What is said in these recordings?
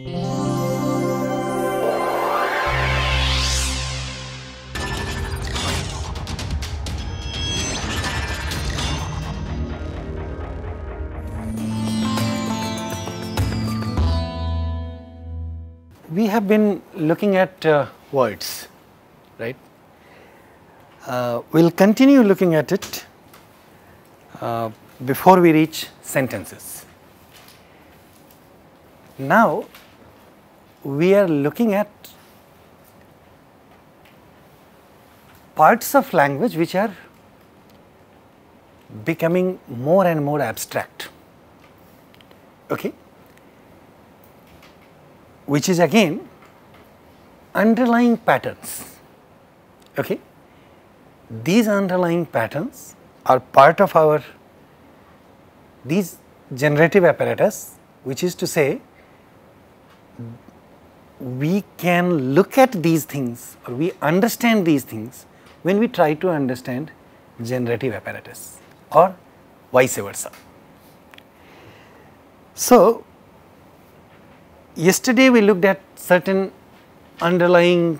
We have been looking at uh, words, right? Uh, we'll continue looking at it uh, before we reach sentences. Now, we are looking at parts of language which are becoming more and more abstract, okay? which is again underlying patterns. Okay? These underlying patterns are part of our, these generative apparatus which is to say we can look at these things or we understand these things when we try to understand generative apparatus or vice versa. So, yesterday we looked at certain underlying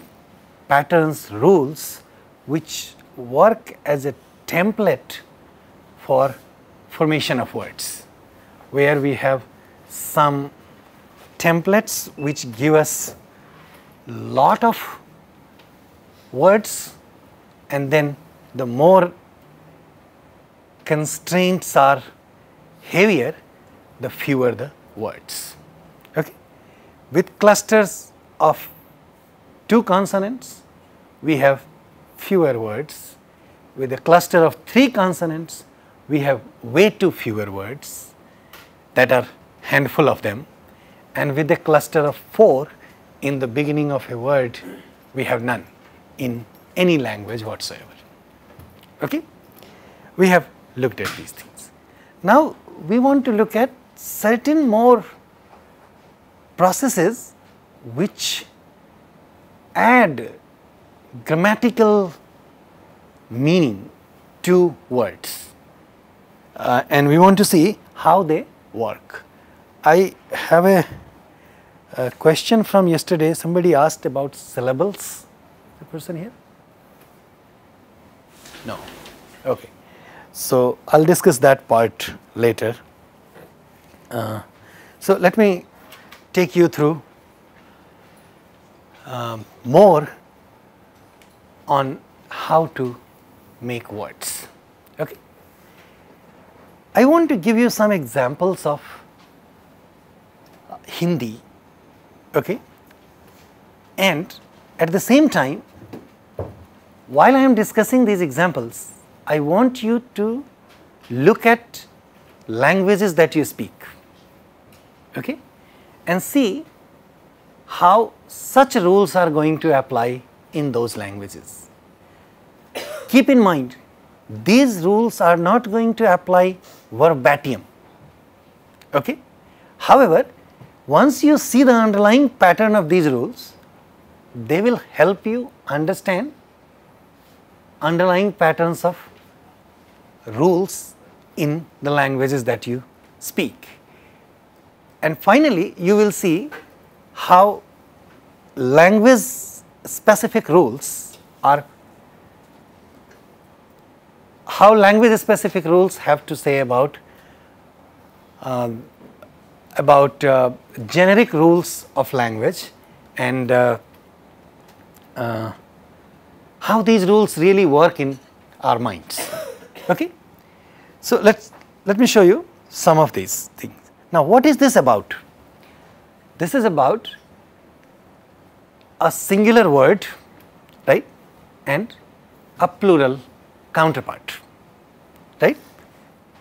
patterns rules which work as a template for formation of words where we have some templates which give us lot of words and then the more constraints are heavier, the fewer the words. Okay? With clusters of two consonants, we have fewer words. With a cluster of three consonants, we have way too fewer words that are handful of them and with a cluster of 4 in the beginning of a word we have none in any language whatsoever. Okay? We have looked at these things. Now we want to look at certain more processes which add grammatical meaning to words uh, and we want to see how they work. I have a a question from yesterday, somebody asked about syllables. The person here? No. Okay. So I'll discuss that part later. Uh, so let me take you through um, more on how to make words. Okay. I want to give you some examples of uh, Hindi okay. And at the same time, while I am discussing these examples, I want you to look at languages that you speak, okay, and see how such rules are going to apply in those languages. Keep in mind, these rules are not going to apply verbatim, okay. However, once you see the underlying pattern of these rules, they will help you understand underlying patterns of rules in the languages that you speak. And finally, you will see how language specific rules are how language specific rules have to say about um, about uh, generic rules of language and uh, uh, how these rules really work in our minds. Okay? So, let let me show you some of these things. Now, what is this about? This is about a singular word, right, and a plural counterpart, right?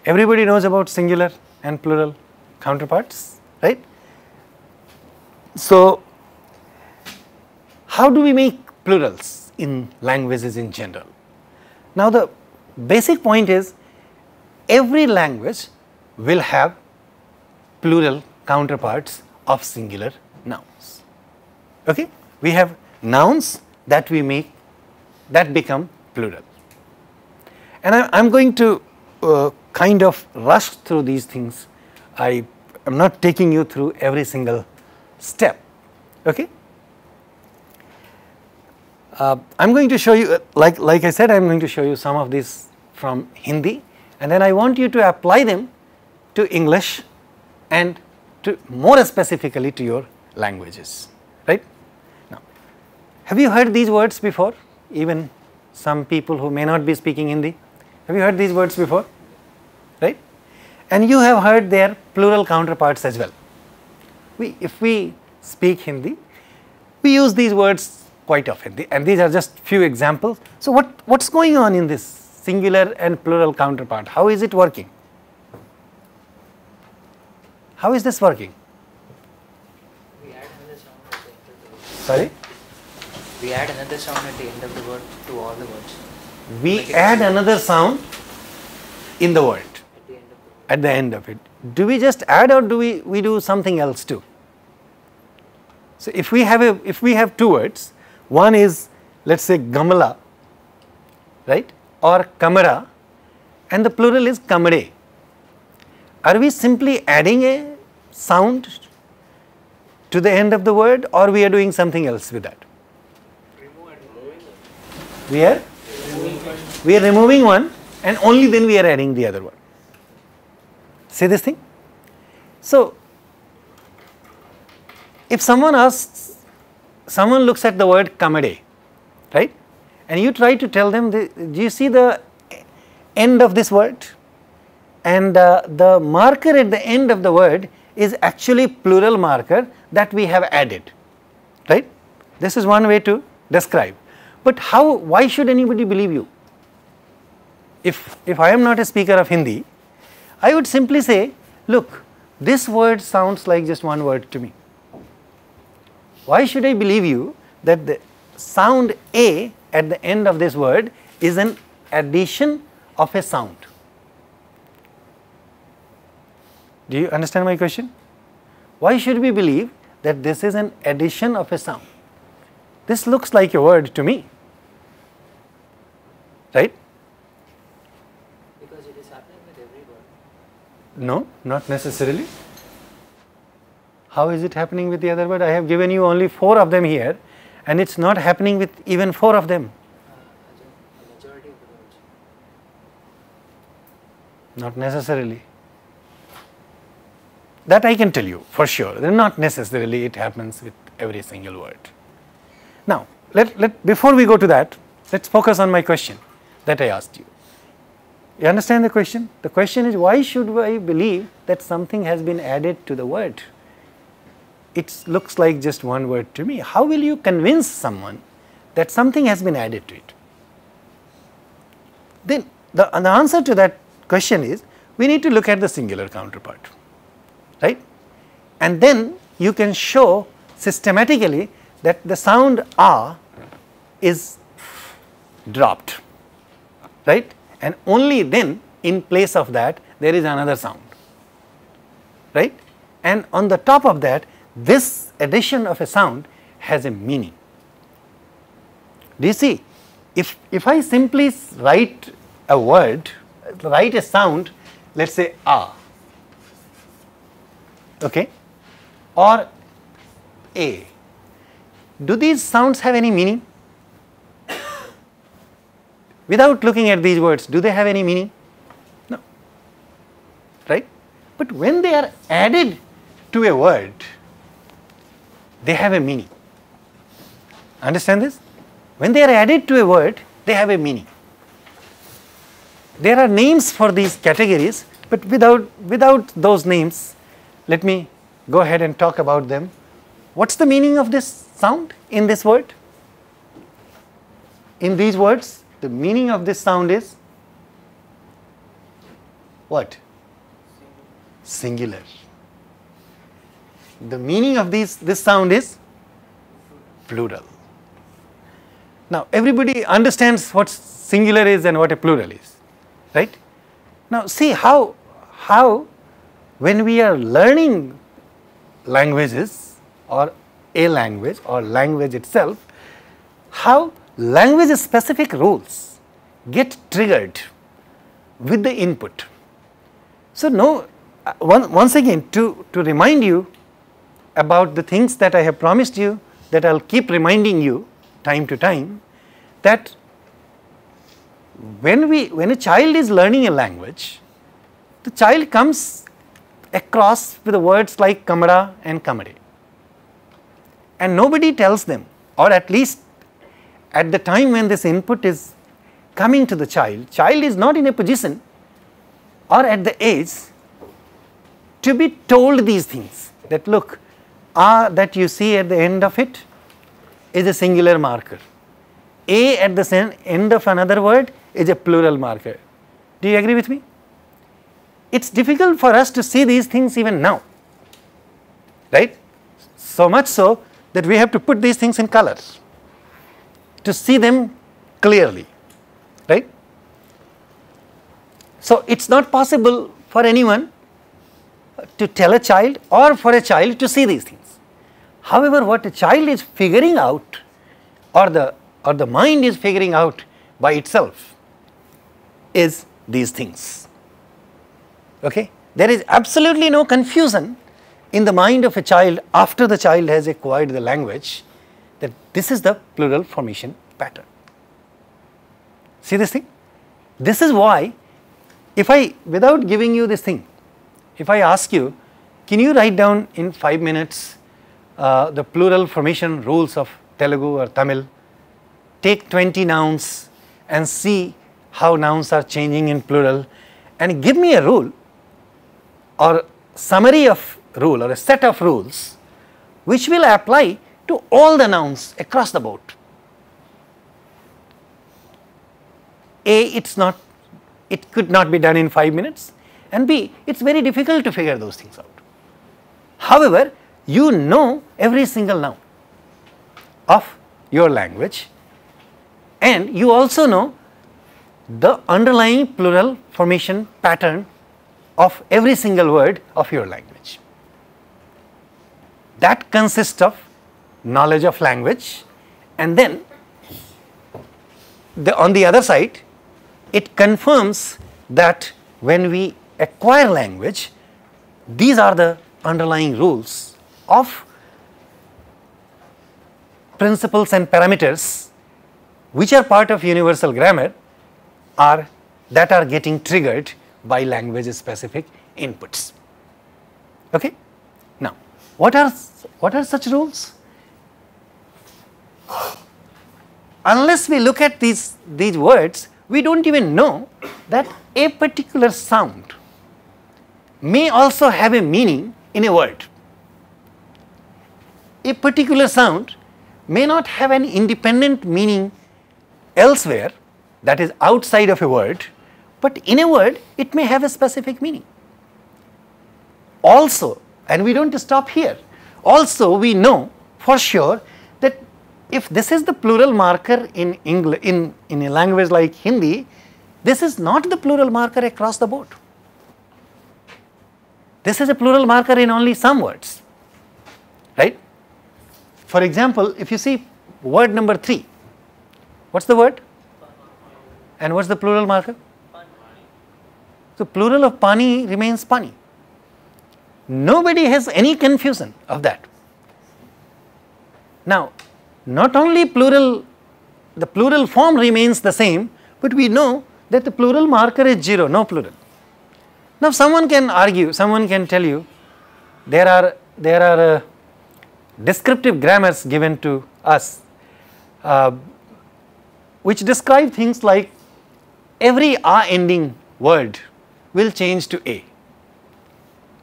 Everybody knows about singular and plural counterparts right. So, how do we make plurals in languages in general? Now, the basic point is every language will have plural counterparts of singular nouns. Okay? We have nouns that we make that become plural. And I am going to uh, kind of rush through these things. I I'm not taking you through every single step, okay? Uh, I'm going to show you, uh, like, like I said, I'm going to show you some of these from Hindi and then I want you to apply them to English and to more specifically to your languages, right? Now, have you heard these words before? Even some people who may not be speaking Hindi, have you heard these words before, right? and you have heard their plural counterparts as well. We, if we speak Hindi, we use these words quite often and these are just few examples. So what, what's going on in this singular and plural counterpart? How is it working? How is this working? Sorry? We add another sound at the end of the word to all the words. We like add another sound in the word at the end of it. Do we just add or do we, we do something else too? So if we have a, if we have two words, one is let us say gamala, right or kamara and the plural is kamare. Are we simply adding a sound to the end of the word or we are doing something else with that? We are? We are removing one and only then we are adding the other one. See this thing? So, if someone asks, someone looks at the word Kamade, right? And you try to tell them, the, do you see the end of this word? And uh, the marker at the end of the word is actually plural marker that we have added, right? This is one way to describe. But how, why should anybody believe you? If, if I am not a speaker of Hindi I would simply say, look, this word sounds like just one word to me. Why should I believe you that the sound A at the end of this word is an addition of a sound? Do you understand my question? Why should we believe that this is an addition of a sound? This looks like a word to me, right? No, not necessarily. How is it happening with the other word? I have given you only four of them here and it's not happening with even four of them. Not necessarily. That I can tell you for sure. Not necessarily it happens with every single word. Now, let, let, before we go to that, let's focus on my question that I asked you. You understand the question? The question is why should I believe that something has been added to the word? It looks like just one word to me. How will you convince someone that something has been added to it? Then the, the answer to that question is we need to look at the singular counterpart, right? And then you can show systematically that the sound r is dropped, right? and only then in place of that there is another sound, right? And on the top of that this addition of a sound has a meaning. Do you see? If, if I simply write a word, write a sound, let us say ah, okay, or a, do these sounds have any meaning? without looking at these words, do they have any meaning? No. Right? But when they are added to a word, they have a meaning. Understand this? When they are added to a word, they have a meaning. There are names for these categories, but without, without those names, let me go ahead and talk about them. What's the meaning of this sound in this word? In these words? The meaning of this sound is what? Singular. The meaning of this this sound is plural. Now, everybody understands what singular is and what a plural is, right? Now, see how, how when we are learning languages or a language or language itself, how language specific rules get triggered with the input. So, now uh, once again to, to remind you about the things that I have promised you that I will keep reminding you time to time that when we when a child is learning a language the child comes across with the words like kamara and kamare and nobody tells them or at least at the time when this input is coming to the child, child is not in a position or at the age to be told these things that look R that you see at the end of it is a singular marker. A at the end of another word is a plural marker. Do you agree with me? It is difficult for us to see these things even now, right? So much so that we have to put these things in colors to see them clearly, right? So it's not possible for anyone to tell a child or for a child to see these things. However, what a child is figuring out or the, or the mind is figuring out by itself is these things, okay? There is absolutely no confusion in the mind of a child after the child has acquired the language that this is the plural formation pattern. See this thing? This is why if I, without giving you this thing, if I ask you, can you write down in 5 minutes uh, the plural formation rules of Telugu or Tamil, take 20 nouns and see how nouns are changing in plural and give me a rule or summary of rule or a set of rules which will apply to all the nouns across the board. A, it's not, it could not be done in 5 minutes and B, it's very difficult to figure those things out. However, you know every single noun of your language and you also know the underlying plural formation pattern of every single word of your language. That consists of knowledge of language and then the, on the other side it confirms that when we acquire language these are the underlying rules of principles and parameters which are part of universal grammar are that are getting triggered by language specific inputs okay now what are what are such rules Unless we look at these, these words, we don't even know that a particular sound may also have a meaning in a word. A particular sound may not have an independent meaning elsewhere, that is outside of a word, but in a word it may have a specific meaning. Also, and we don't stop here, also we know for sure if this is the plural marker in, English, in, in a language like Hindi, this is not the plural marker across the board. This is a plural marker in only some words, right? For example, if you see word number 3, what is the word? And what is the plural marker? So, plural of pani remains pani. Nobody has any confusion of that. Now, not only plural, the plural form remains the same, but we know that the plural marker is 0, no plural. Now someone can argue, someone can tell you there are, there are uh, descriptive grammars given to us uh, which describe things like every R ending word will change to A.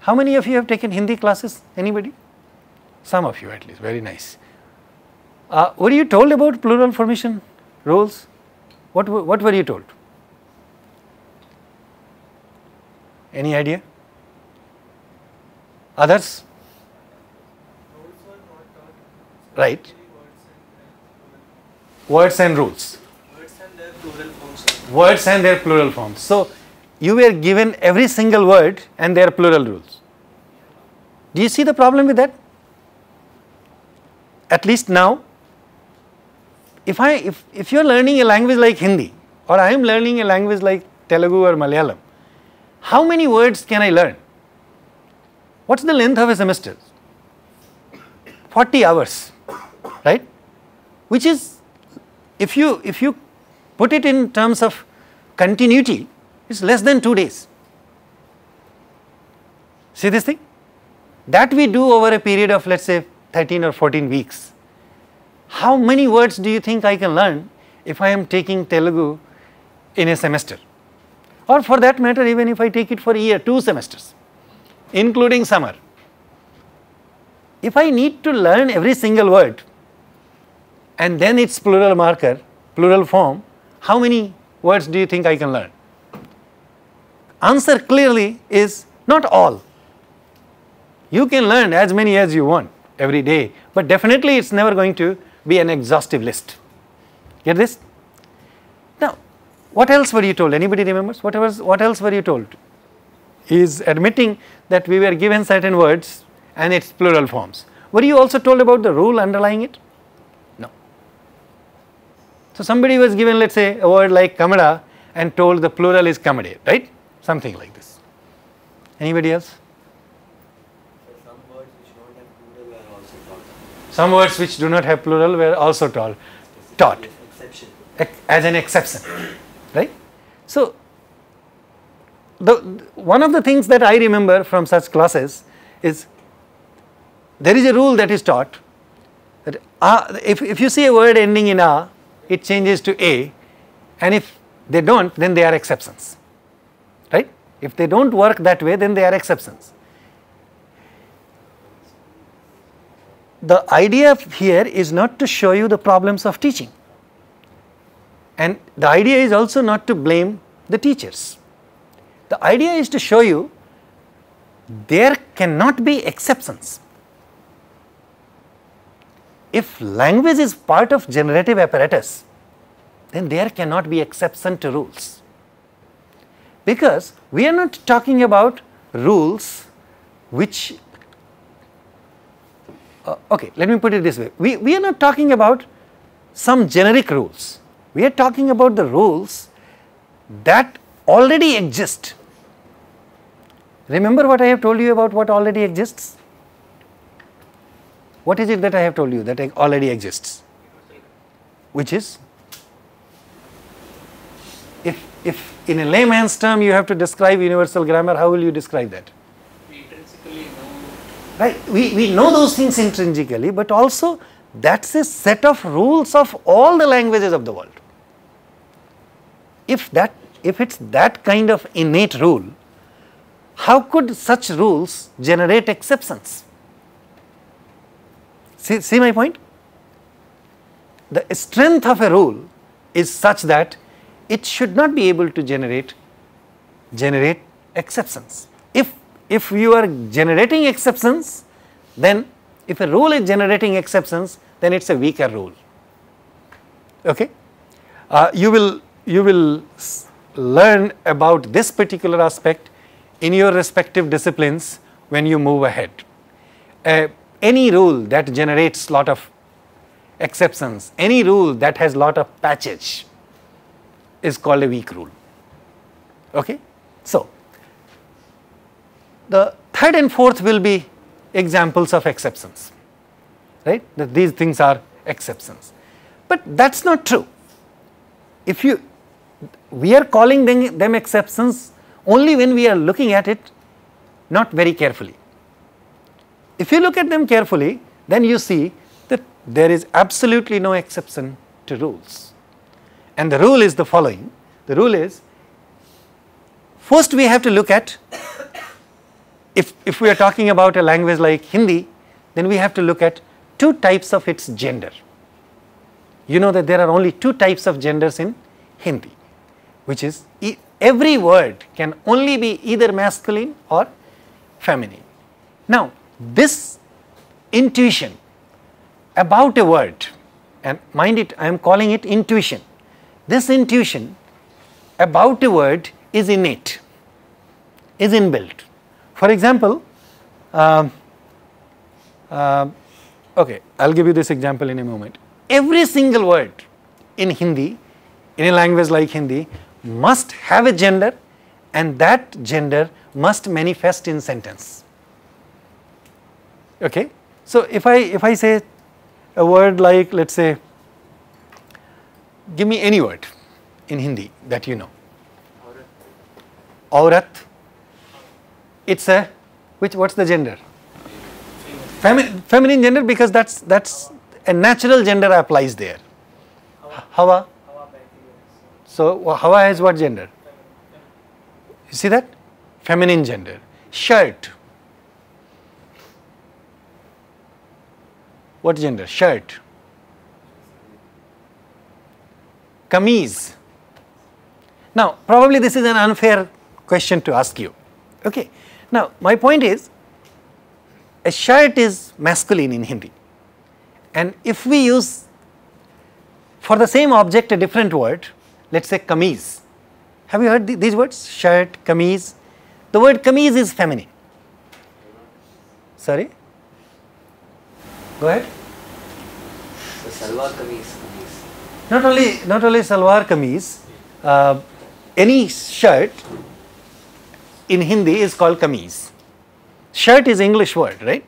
How many of you have taken Hindi classes? Anybody? Some of you at least, very nice. Uh, were you told about plural formation rules? What, what were you told? Any idea? Others? Right. Words and rules. Words and their plural forms. So, you were given every single word and their plural rules. Do you see the problem with that? At least now, if I if, if you're learning a language like Hindi or I am learning a language like Telugu or Malayalam, how many words can I learn? What's the length of a semester? 40 hours, right? Which is, if you, if you put it in terms of continuity, it's less than two days. See this thing? That we do over a period of let's say 13 or 14 weeks. How many words do you think I can learn if I am taking Telugu in a semester? Or for that matter, even if I take it for a year, two semesters, including summer. If I need to learn every single word and then its plural marker, plural form, how many words do you think I can learn? Answer clearly is not all. You can learn as many as you want every day, but definitely it's never going to be an exhaustive list. Get this? Now, what else were you told? Anybody remembers? What, was, what else were you told? is admitting that we were given certain words and its plural forms. Were you also told about the rule underlying it? No. So somebody was given let us say a word like kamada and told the plural is kamade, right? Something like this. Anybody else? Some words which do not have plural were also taught. taught as an exception, right? So, the, one of the things that I remember from such classes is there is a rule that is taught that ah, if, if you see a word ending in a, it changes to a and if they don't then they are exceptions, right? If they don't work that way then they are exceptions. the idea here is not to show you the problems of teaching and the idea is also not to blame the teachers. The idea is to show you there cannot be exceptions. If language is part of generative apparatus, then there cannot be exception to rules. Because we are not talking about rules which uh, okay, let me put it this way. We, we are not talking about some generic rules. We are talking about the rules that already exist. Remember what I have told you about what already exists? What is it that I have told you that already exists? Which is? If, if in a layman's term you have to describe universal grammar, how will you describe that? right? We, we know those things intrinsically, but also that is a set of rules of all the languages of the world. If that, if it is that kind of innate rule, how could such rules generate exceptions? See, see my point? The strength of a rule is such that it should not be able to generate, generate exceptions if you are generating exceptions, then if a rule is generating exceptions, then it is a weaker rule. Okay? Uh, you will, you will learn about this particular aspect in your respective disciplines when you move ahead. Uh, any rule that generates lot of exceptions, any rule that has lot of patches is called a weak rule. Okay? So, the third and fourth will be examples of exceptions, right? That these things are exceptions. But that is not true. If you, we are calling them, them exceptions only when we are looking at it not very carefully. If you look at them carefully, then you see that there is absolutely no exception to rules. And the rule is the following. The rule is, first we have to look at if, if we are talking about a language like Hindi, then we have to look at two types of its gender. You know that there are only two types of genders in Hindi, which is e every word can only be either masculine or feminine. Now, this intuition about a word, and mind it, I am calling it intuition. This intuition about a word is innate, is inbuilt. For example, um, uh, okay, I will give you this example in a moment. Every single word in Hindi, in a language like Hindi, must have a gender and that gender must manifest in sentence. Okay? So, if I, if I say a word like let us say, give me any word in Hindi that you know. Aurat. Aurat it's a which what's the gender? Feminine, feminine gender because that's that's a natural gender applies there. Hawa. So Hawa has what gender? You see that? Feminine gender. Shirt. What gender? Shirt. Kameez. Now, probably this is an unfair question to ask you. Okay. Now, my point is a shirt is masculine in Hindi and if we use for the same object a different word, let us say kameez. Have you heard these words? Shirt, kameez. The word kameez is feminine. Sorry? Go ahead. kameez. Not only, not only salwar kameez, uh, any shirt in Hindi is called kameez. Shirt is English word, right?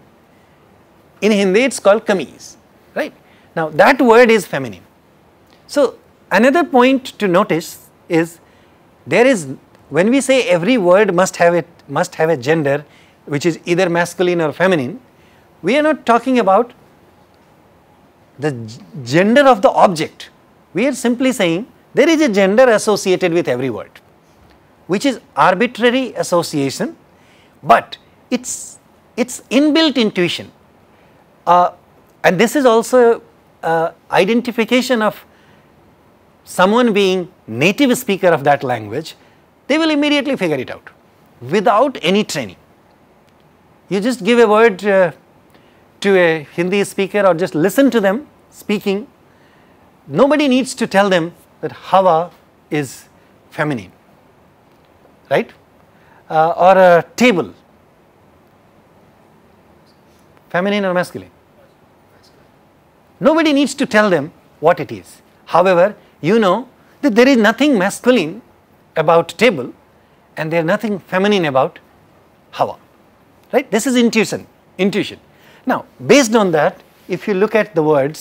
In Hindi it's called kameez, right? Now that word is feminine. So another point to notice is there is when we say every word must have it must have a gender which is either masculine or feminine, we are not talking about the gender of the object. We are simply saying there is a gender associated with every word which is arbitrary association, but it's it's inbuilt intuition, uh, and this is also uh, identification of someone being native speaker of that language. They will immediately figure it out without any training. You just give a word uh, to a Hindi speaker or just listen to them speaking. Nobody needs to tell them that Hawa is feminine right uh, or a table feminine or masculine nobody needs to tell them what it is however you know that there is nothing masculine about table and there is nothing feminine about hawa right this is intuition intuition now based on that if you look at the words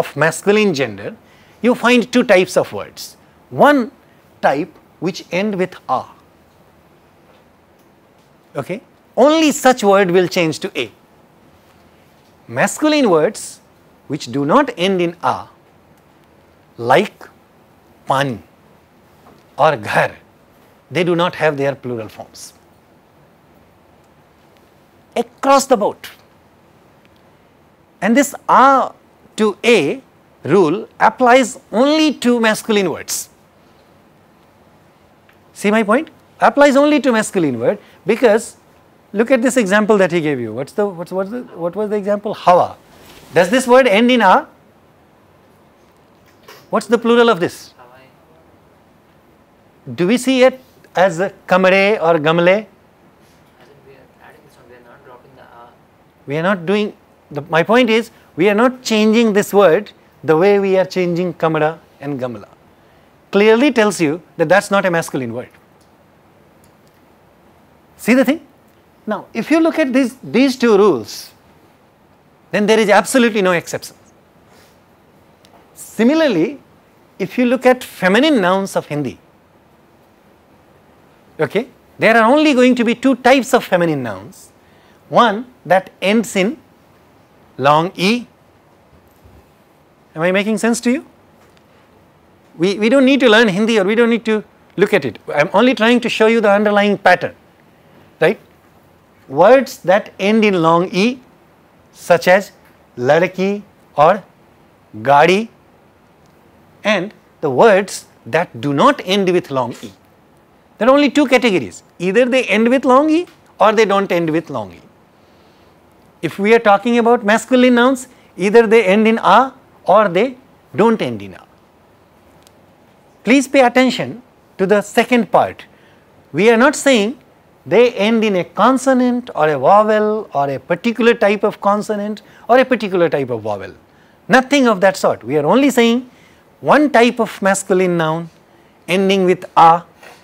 of masculine gender you find two types of words one type which end with A. Okay? Only such word will change to A. Masculine words which do not end in A like pani or ghar, they do not have their plural forms. Across the board. And this a to a rule applies only to masculine words. See my point? Applies only to masculine word because look at this example that he gave you. What's the, what's, what's the, what was the example? Hawa. Does this word end in a? What's the plural of this? Do we see it as kamare or gamle? We are not doing, the, my point is, we are not changing this word the way we are changing kamara and gamla clearly tells you that that's not a masculine word. See the thing? Now, if you look at these, these two rules, then there is absolutely no exception. Similarly, if you look at feminine nouns of Hindi, okay, there are only going to be two types of feminine nouns. One that ends in long E. Am I making sense to you? We, we don't need to learn Hindi or we don't need to look at it. I am only trying to show you the underlying pattern, right? Words that end in long E such as ladki or gadi and the words that do not end with long E. There are only two categories, either they end with long E or they do not end with long E. If we are talking about masculine nouns, either they end in A or they do not end in A. Please pay attention to the second part. We are not saying they end in a consonant or a vowel or a particular type of consonant or a particular type of vowel. Nothing of that sort. We are only saying one type of masculine noun ending with a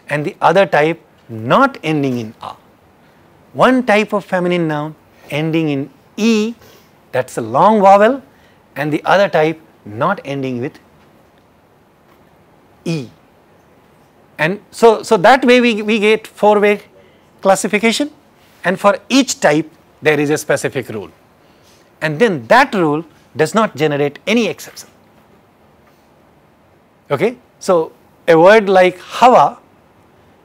and the other type not ending in a. One type of feminine noun ending in e that is a long vowel and the other type not ending with E. And so, so that way we, we get four way classification and for each type there is a specific rule and then that rule does not generate any exception. Okay? So, a word like Hawa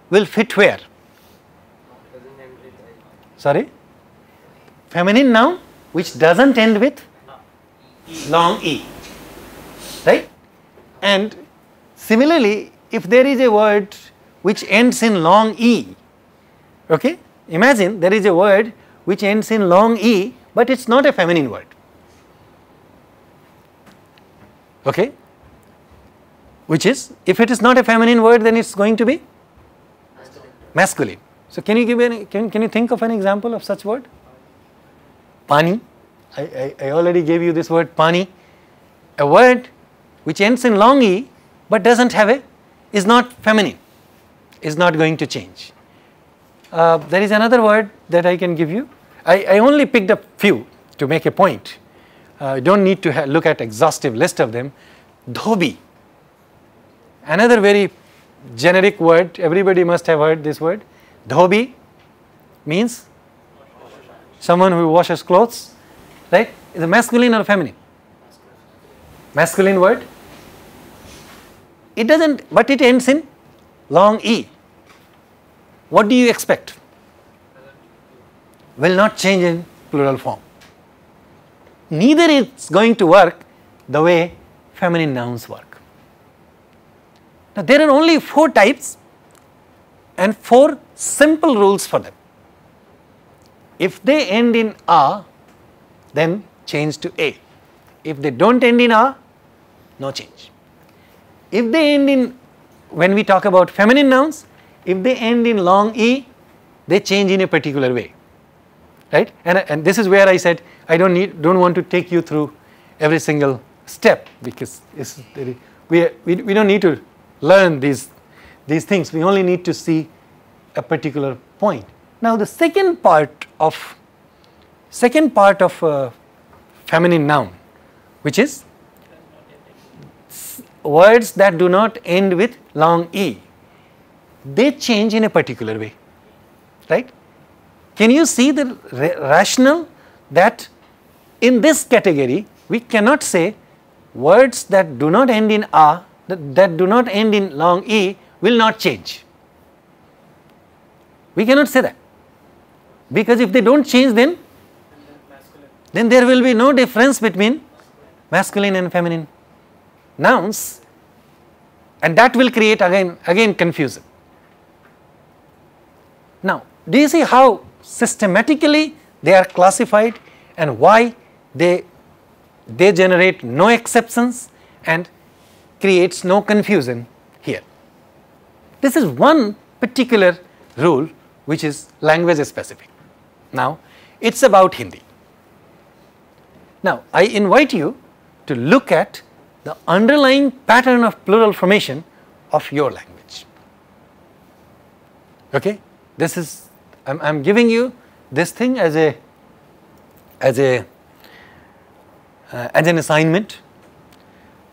will fit where? Sorry? Feminine noun which does not end with long E, right? And Similarly, if there is a word which ends in long E, okay, imagine there is a word which ends in long E, but it is not a feminine word, okay, which is if it is not a feminine word then it is going to be masculine. So, can you give any, can, can you think of an example of such word? Pani, I, I, I already gave you this word pani, a word which ends in long E but doesn't have a, is not feminine, is not going to change. Uh, there is another word that I can give you. I, I only picked up few to make a point. Uh, don't need to look at exhaustive list of them. Dhobi, another very generic word, everybody must have heard this word. Dhobi means someone who washes clothes, right? Is it masculine or feminine? Masculine word. It does not, but it ends in long E. What do you expect? Will not change in plural form. Neither is going to work the way feminine nouns work. Now there are only four types and four simple rules for them. If they end in A, then change to A. If they don't end in A, no change. If they end in, when we talk about feminine nouns, if they end in long E, they change in a particular way, right? And, and this is where I said I don't need, don't want to take you through every single step because we, we, we don't need to learn these, these things. We only need to see a particular point. Now the second part of second part of uh, feminine noun which is words that do not end with long E. They change in a particular way, right? Can you see the rational that in this category we cannot say words that do not end in A, that, that do not end in long E will not change. We cannot say that because if they do not change then, then there will be no difference between masculine and feminine nouns and that will create again, again confusion. Now, do you see how systematically they are classified and why they, they generate no exceptions and creates no confusion here. This is one particular rule which is language specific. Now, it is about Hindi. Now, I invite you to look at the underlying pattern of plural formation of your language. Okay, this is I'm, giving you this thing as a as a uh, as an assignment,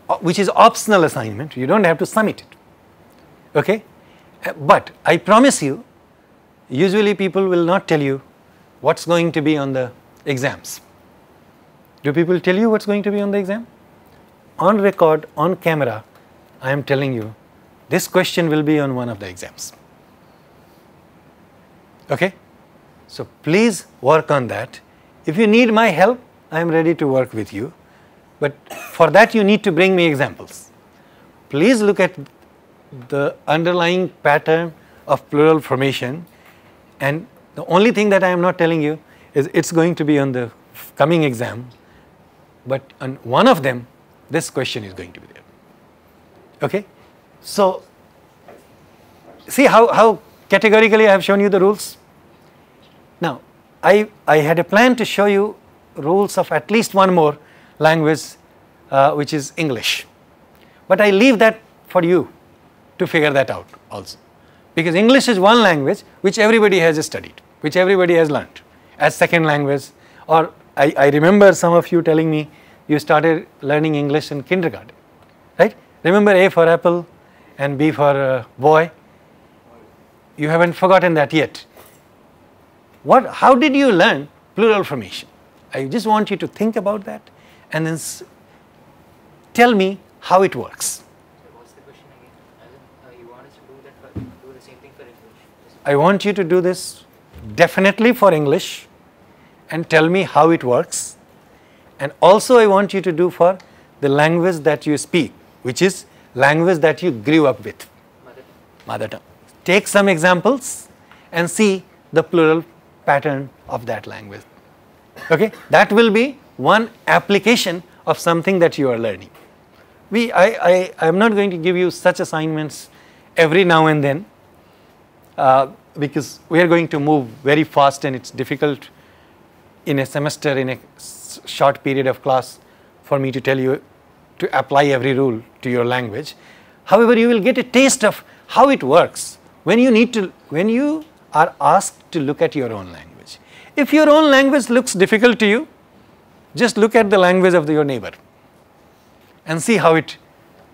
uh, which is optional assignment. You don't have to submit it. Okay, uh, but I promise you, usually people will not tell you what's going to be on the exams. Do people tell you what's going to be on the exam? on record, on camera, I am telling you, this question will be on one of the exams. Okay? So please work on that. If you need my help, I am ready to work with you. But for that you need to bring me examples. Please look at the underlying pattern of plural formation and the only thing that I am not telling you is it's going to be on the coming exam, but on one of them this question is going to be there. Okay? So, see how, how categorically I have shown you the rules. Now, I, I had a plan to show you rules of at least one more language uh, which is English. But I leave that for you to figure that out also. Because English is one language which everybody has studied, which everybody has learnt as second language or I, I remember some of you telling me you started learning English in kindergarten, right? Remember A for apple and B for uh, boy? You haven't forgotten that yet. What, how did you learn plural formation? I just want you to think about that and then tell me how it works. Uh, I want you to do this definitely for English and tell me how it works and also I want you to do for the language that you speak, which is language that you grew up with, mother, mother tongue. Take some examples and see the plural pattern of that language. Okay, that will be one application of something that you are learning. We, I, I, am not going to give you such assignments every now and then uh, because we are going to move very fast and it's difficult in a semester, in a short period of class for me to tell you to apply every rule to your language. However, you will get a taste of how it works when you need to, when you are asked to look at your own language. If your own language looks difficult to you, just look at the language of the, your neighbor and see how it,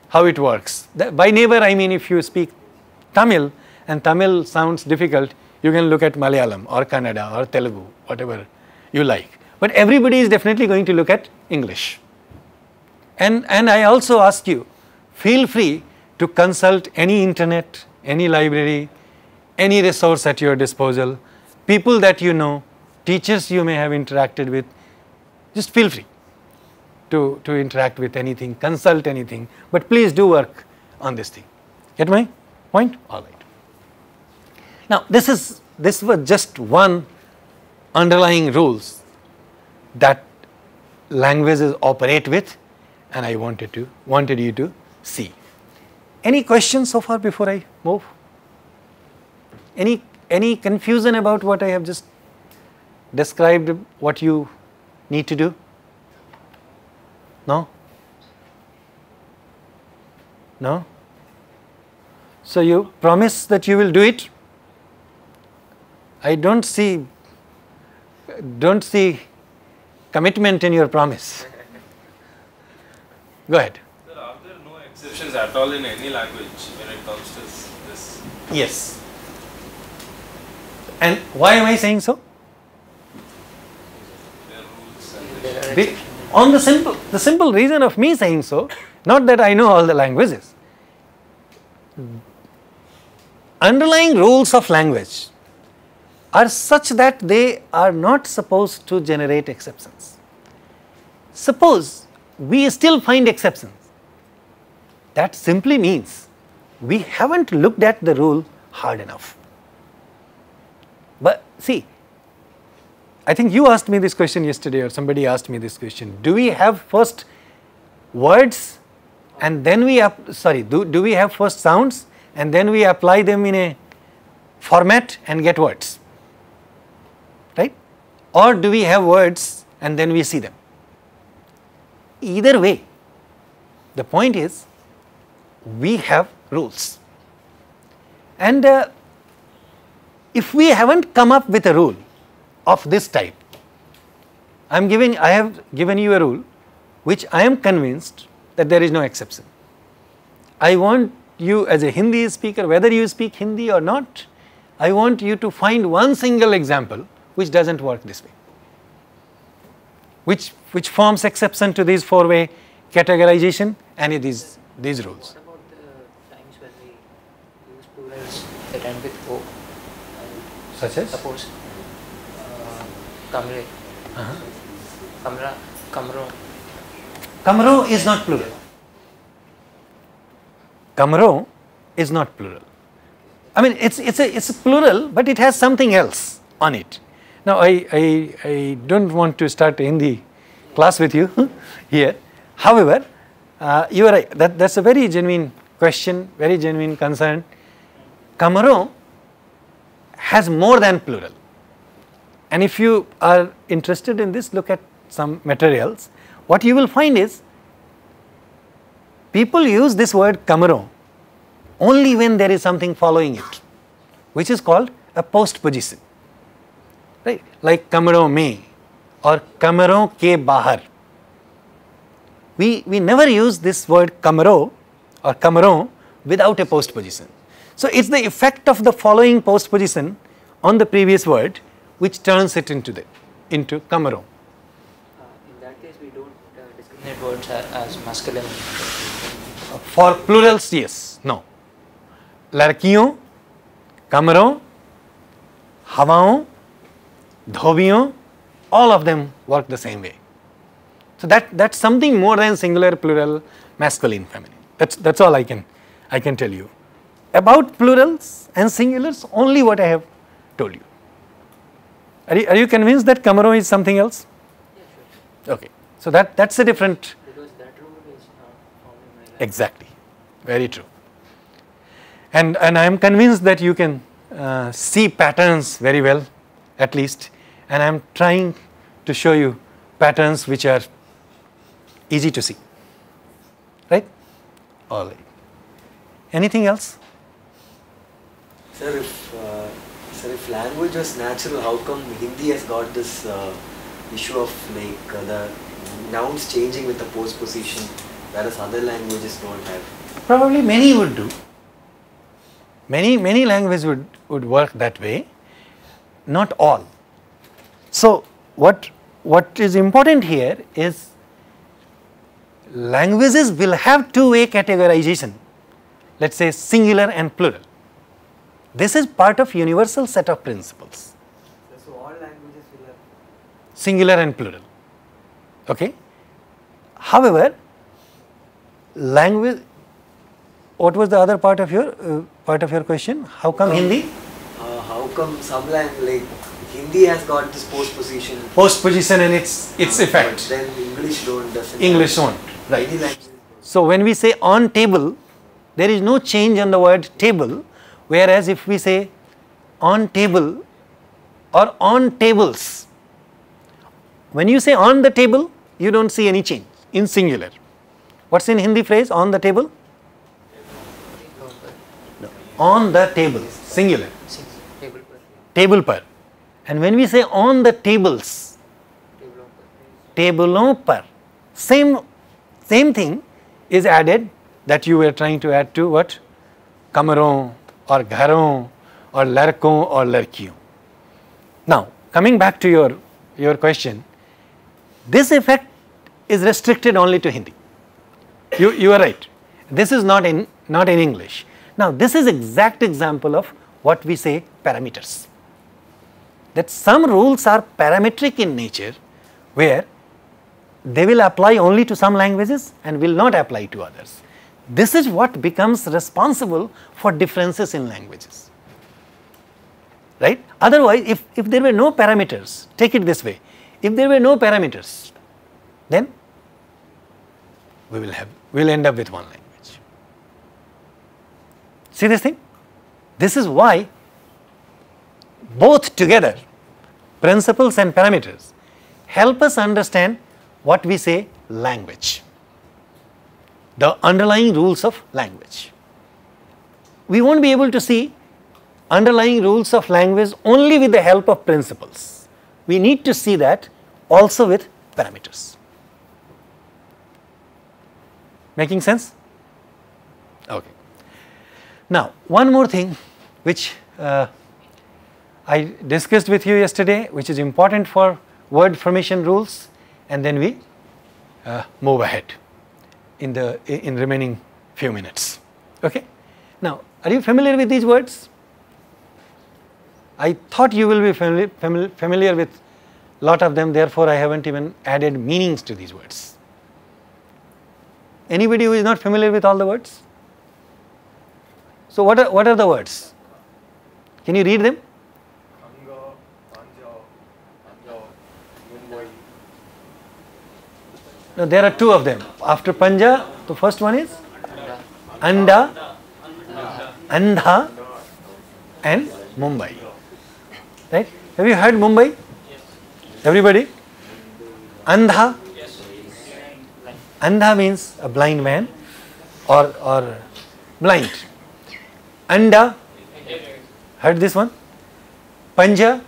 how it works. That, by neighbor, I mean if you speak Tamil and Tamil sounds difficult, you can look at Malayalam or Kannada or Telugu, whatever you like but everybody is definitely going to look at English. And, and I also ask you, feel free to consult any internet, any library, any resource at your disposal, people that you know, teachers you may have interacted with, just feel free to, to interact with anything, consult anything, but please do work on this thing. Get my point? All right. Now, this is this was just one underlying rules that languages operate with and I wanted to wanted you to see. Any questions so far before I move? Any any confusion about what I have just described what you need to do? No? No? So you promise that you will do it? I don't see don't see commitment in your promise. Go ahead. Sir, are there no exceptions at all in any language when it comes to this? Yes. And why am I saying so? on the simple, the simple reason of me saying so, not that I know all the languages. Underlying rules of language are such that they are not supposed to generate exceptions. Suppose we still find exceptions, that simply means we haven't looked at the rule hard enough. But see, I think you asked me this question yesterday or somebody asked me this question. Do we have first words and then we, sorry, do, do we have first sounds and then we apply them in a format and get words? or do we have words and then we see them? Either way, the point is we have rules. And uh, if we haven't come up with a rule of this type, I am giving, I have given you a rule which I am convinced that there is no exception. I want you as a Hindi speaker, whether you speak Hindi or not, I want you to find one single example which doesn't work this way, which, which forms exception to these four-way categorization and it is these rules. What about the times when we use plurals that end with O? Such as? Suppose Kamre, Kamra, Kamro. Kamro is not plural. Kamro is not plural. I mean, it's, it's, a, it's a plural, but it has something else on it. Now, I, I, I don't want to start in the class with you here. However, uh, you are right. That, that's a very genuine question, very genuine concern. Kamaro has more than plural. And if you are interested in this, look at some materials. What you will find is people use this word kamaro only when there is something following it, which is called a postposition right? Like kamero me, or kamero के bahar. We, we never use this word kamero, or kamero without a postposition. So it's the effect of the following postposition on the previous word which turns it into the into kamro. Uh, in that case, we don't uh, discriminate words as masculine. For plurals, yes, no. लड़कियों, kamero, हवाओं Dhobiyo, all of them work the same way. So that that's something more than singular, plural, masculine, feminine. That's that's all I can I can tell you about plurals and singulars. Only what I have told you. Are you, are you convinced that Cameroon is something else? Okay. So that that's a different. Exactly. Very true. And and I am convinced that you can uh, see patterns very well, at least and I'm trying to show you patterns which are easy to see, right? All right. Anything else? Sir, if, uh, sir, if language was natural, how come Hindi has got this uh, issue of like uh, the nouns changing with the postposition, whereas other languages don't have? Probably many would do. Many, many languages would, would work that way. Not all. So, what, what is important here is languages will have two-way categorization, let us say singular and plural. This is part of universal set of principles. So, all languages will have singular and plural. Okay. However, language. What was the other part of your uh, part of your question? How come, Hindi? Uh, how come some language like Hindi has got this Post position and its its uh, effect. Then English don't definitely. English don't right. So when we say on table, there is no change on the word table, whereas if we say on table or on tables, when you say on the table, you don't see any change in singular. What's in Hindi phrase on the table? No. On the table, singular. Table per. And when we say on the tables, per, same, same thing is added that you were trying to add to what? Kamaron or gharon or larkon or larkiyon. Now, coming back to your, your question, this effect is restricted only to Hindi. You, you are right. This is not in, not in English. Now, this is exact example of what we say parameters that some rules are parametric in nature where they will apply only to some languages and will not apply to others. This is what becomes responsible for differences in languages, right. Otherwise, if, if there were no parameters, take it this way, if there were no parameters, then we will have, we will end up with one language. See this thing? This is why both together, principles and parameters, help us understand what we say language, the underlying rules of language. We won't be able to see underlying rules of language only with the help of principles. We need to see that also with parameters. Making sense? Okay. Now, one more thing which uh, I discussed with you yesterday, which is important for word formation rules, and then we uh, move ahead in the in remaining few minutes. Okay. Now, are you familiar with these words? I thought you will be famili famili familiar with lot of them. Therefore, I haven't even added meanings to these words. Anybody who is not familiar with all the words? So, what are, what are the words? Can you read them? So there are two of them. After Panja, the first one is Anda, Andha, and Mumbai. Right? Have you heard Mumbai? Everybody? Andha? Andha means a blind man or, or blind. Anda? Heard this one? Panja?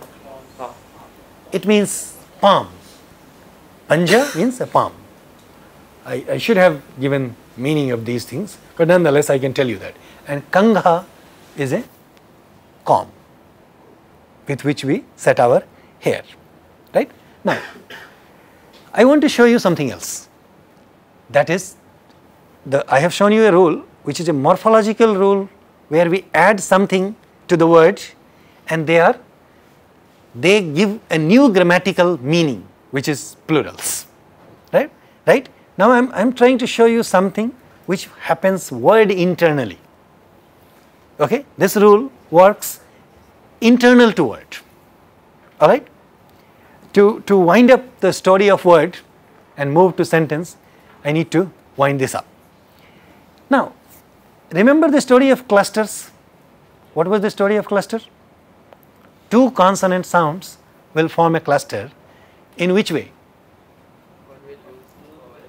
It means palm. Panja means a palm. I, I should have given meaning of these things, but nonetheless I can tell you that. And kangha is a comb with which we set our hair, right? Now, I want to show you something else. That is, the, I have shown you a rule which is a morphological rule where we add something to the word and they are, they give a new grammatical meaning which is plurals, right? right? Now I am I'm trying to show you something which happens word internally. Okay? This rule works internal to word. Alright? To, to wind up the story of word and move to sentence, I need to wind this up. Now, remember the story of clusters? What was the story of cluster? Two consonant sounds will form a cluster. In which way?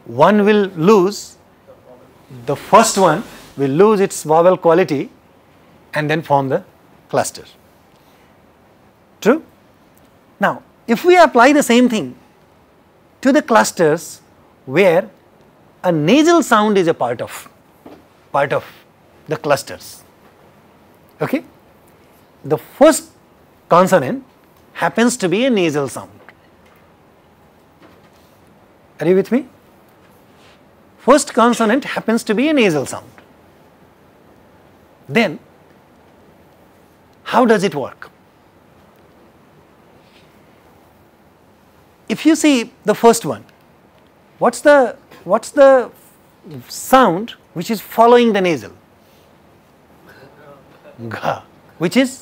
one will lose, the first one will lose its vowel quality and then form the cluster. True? Now, if we apply the same thing to the clusters where a nasal sound is a part of, part of the clusters, okay? The first consonant happens to be a nasal sound. Are you with me? first consonant happens to be a nasal sound. Then, how does it work? If you see the first one, what's the what's the sound which is following the nasal? Ga, which is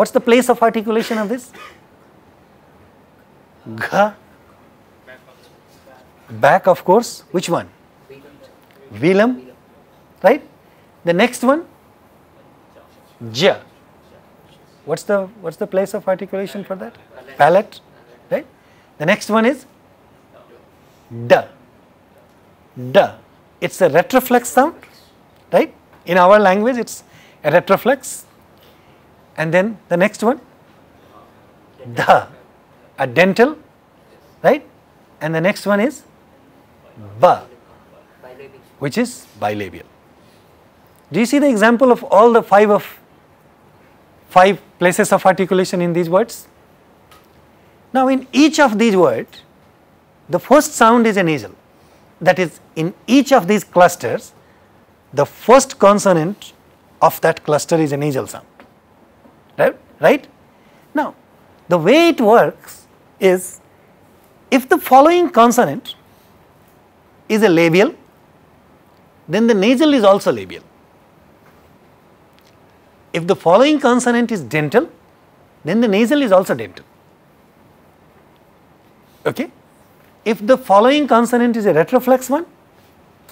what's the place of articulation of this? Ga. Back of course. Which one? velum, right? The next one, ja. What's the what's the place of articulation for that? Palate, right? The next one is da. Da. It's a retroflex sound, right? In our language, it's a retroflex. And then the next one, da, a dental, right? And the next one is ba, which is bilabial. Do you see the example of all the five of five places of articulation in these words? Now in each of these words, the first sound is a nasal. That is in each of these clusters, the first consonant of that cluster is a nasal sound, right? right? Now the way it works is if the following consonant is a labial then the nasal is also labial. If the following consonant is dental, then the nasal is also dental. Okay? If the following consonant is a retroflex one,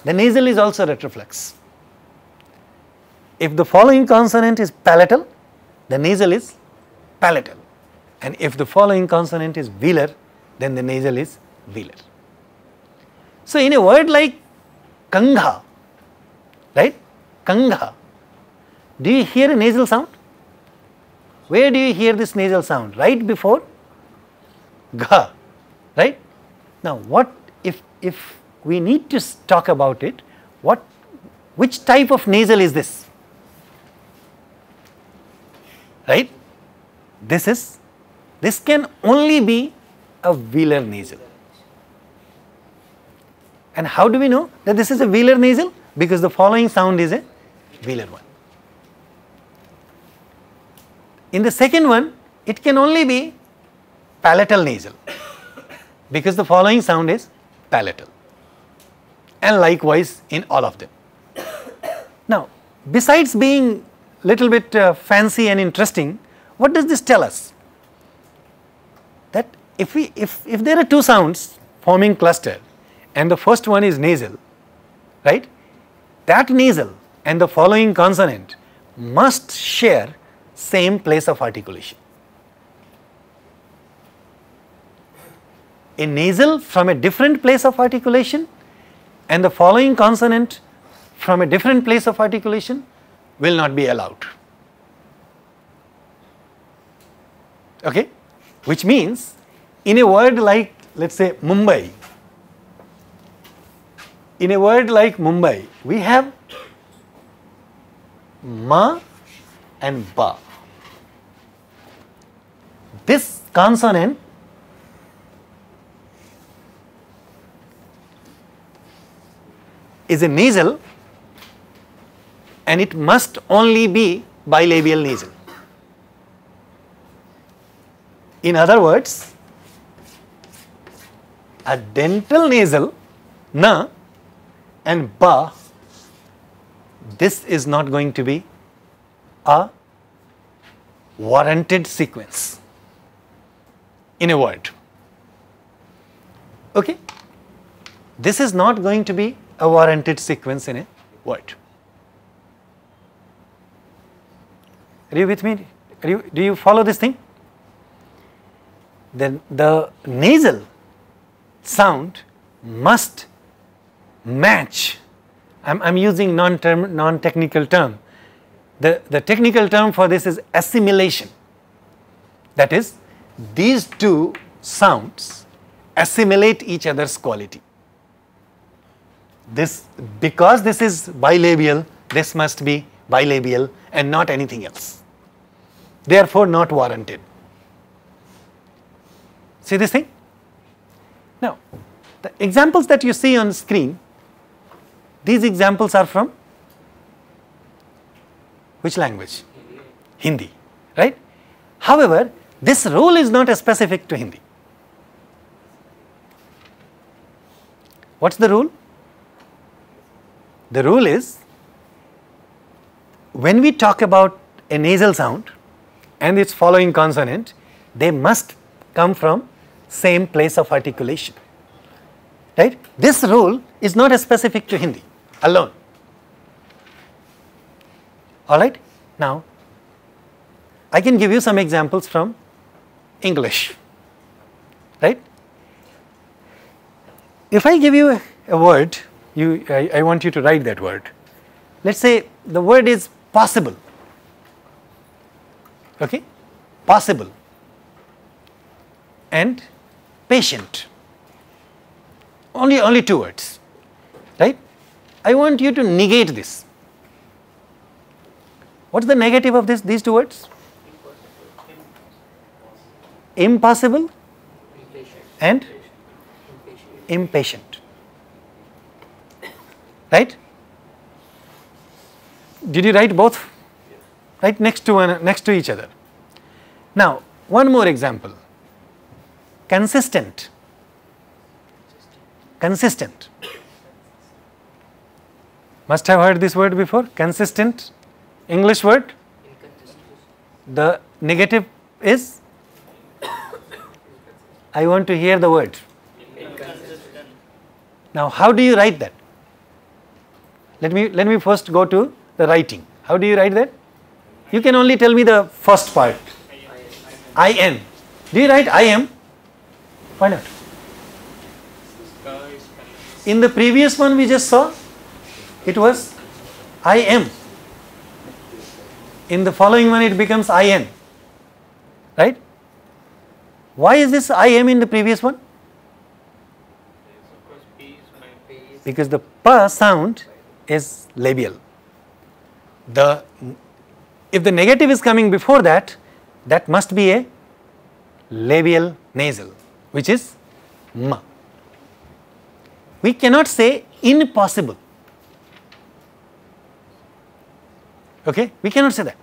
the nasal is also retroflex. If the following consonant is palatal, the nasal is palatal. And if the following consonant is velar, then the nasal is velar. So, in a word like kanga, right? Kanga. Do you hear a nasal sound? Where do you hear this nasal sound? Right before ga, right? Now, what if if we need to talk about it? What, which type of nasal is this? Right? This is this can only be a velar nasal. And how do we know that this is a velar nasal? because the following sound is a velar one. In the second one, it can only be palatal nasal because the following sound is palatal and likewise in all of them. now, besides being little bit uh, fancy and interesting, what does this tell us? That if we if if there are two sounds forming cluster and the first one is nasal, right? that nasal and the following consonant must share same place of articulation. A nasal from a different place of articulation and the following consonant from a different place of articulation will not be allowed. Okay? Which means in a word like let us say Mumbai in a word like Mumbai, we have ma and ba. This consonant is a nasal and it must only be bilabial nasal. In other words, a dental nasal na and ba, this is not going to be a warranted sequence in a word. Okay? This is not going to be a warranted sequence in a word. Are you with me? You, do you follow this thing? Then the nasal sound must match. I'm, I'm using non-term, non-technical term. The, the technical term for this is assimilation. That is, these two sounds assimilate each other's quality. This, because this is bilabial, this must be bilabial and not anything else. Therefore, not warranted. See this thing? Now, the examples that you see on screen these examples are from which language? Hindi, right? However, this rule is not specific to Hindi. What's the rule? The rule is when we talk about a nasal sound and its following consonant, they must come from same place of articulation. Right? This rule is not specific to Hindi alone. Alright? Now, I can give you some examples from English. Right? If I give you a word, you, I, I want you to write that word. Let us say the word is possible. Okay? Possible and patient. Only, only two words, right? I want you to negate this. What is the negative of this, these two words? Impossible and impatient. Right? Did you write both? Right next to one, next to each other. Now, one more example. Consistent. Consistent. Must have heard this word before, consistent, English word. The negative is, I want to hear the word. Now, how do you write that? Let me, let me first go to the writing. How do you write that? You can only tell me the first part. I am. Do you write I am? Find out. In the previous one we just saw, it was I am. In the following one, it becomes I n, right? Why is this I am in the previous one? Because the pa sound is labial. The if the negative is coming before that, that must be a labial nasal, which is ma. We cannot say impossible Okay? We cannot say that.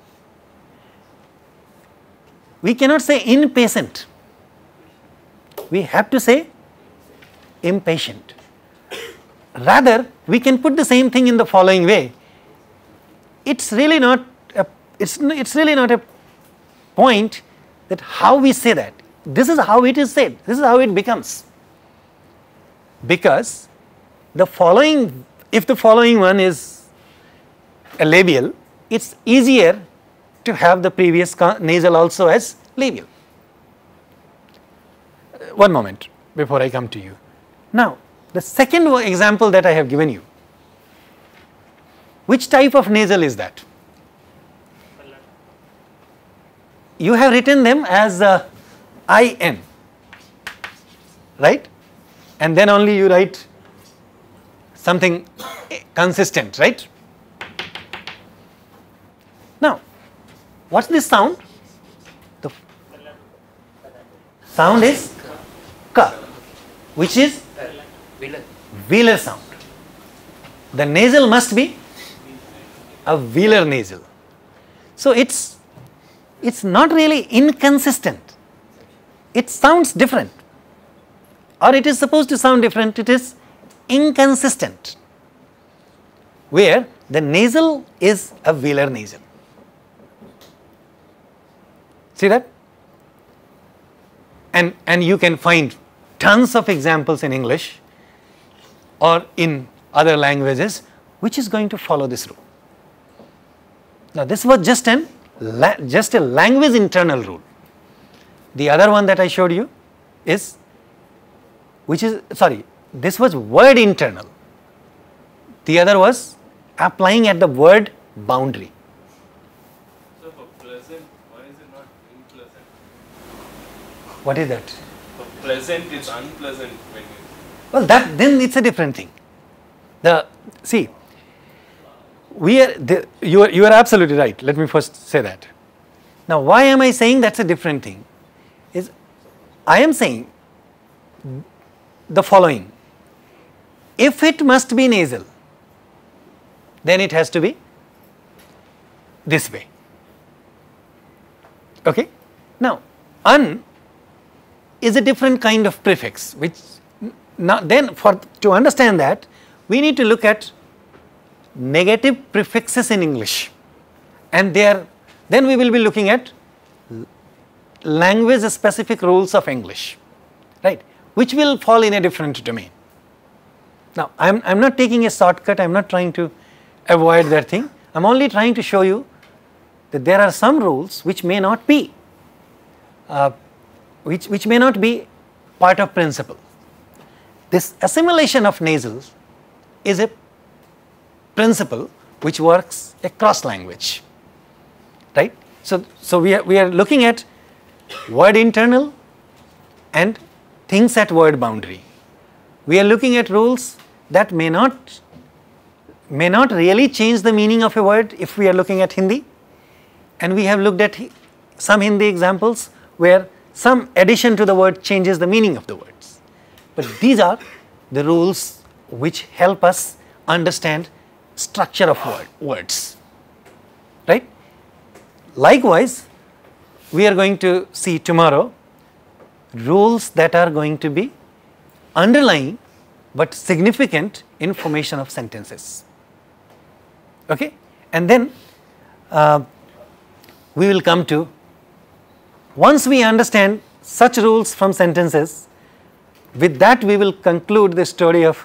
We cannot say impatient. We have to say impatient. Rather, we can put the same thing in the following way. It's really not a, it's, it's really not a point that how we say that. This is how it is said. This is how it becomes. Because the following, if the following one is a labial, it is easier to have the previous nasal also as labial. Uh, one moment before I come to you. Now, the second example that I have given you, which type of nasal is that? You have written them as uh, IN, right? And then only you write something consistent, right? What's this sound? The sound is ka, which is velar sound. The nasal must be a velar nasal. So it's it's not really inconsistent. It sounds different, or it is supposed to sound different. It is inconsistent, where the nasal is a velar nasal. See that? And, and you can find tons of examples in English or in other languages which is going to follow this rule. Now this was just an just a language internal rule. The other one that I showed you is which is sorry this was word internal. The other was applying at the word boundary. What is that? pleasant is unpleasant when you. Well, that then it's a different thing. The see, we are the, you are you are absolutely right. Let me first say that. Now, why am I saying that's a different thing? Is I am saying the following. If it must be nasal, then it has to be this way. Okay? Now, un is a different kind of prefix which now then for to understand that we need to look at negative prefixes in English and there then we will be looking at language specific rules of English right which will fall in a different domain. Now I am I'm not taking a shortcut I am not trying to avoid that thing I am only trying to show you that there are some rules which may not be uh, which, which may not be part of principle. This assimilation of nasals is a principle which works across language, right? So, so we, are, we are looking at word internal and things at word boundary. We are looking at rules that may not may not really change the meaning of a word if we are looking at Hindi. And we have looked at some Hindi examples where some addition to the word changes the meaning of the words. But these are the rules which help us understand structure of word, words, right. Likewise, we are going to see tomorrow rules that are going to be underlying but significant in formation of sentences, okay. And then uh, we will come to once we understand such rules from sentences, with that we will conclude the study of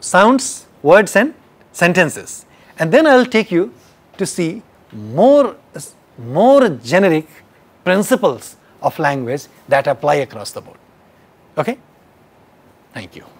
sounds, words and sentences. And then I will take you to see more, more generic principles of language that apply across the board. Okay? Thank you.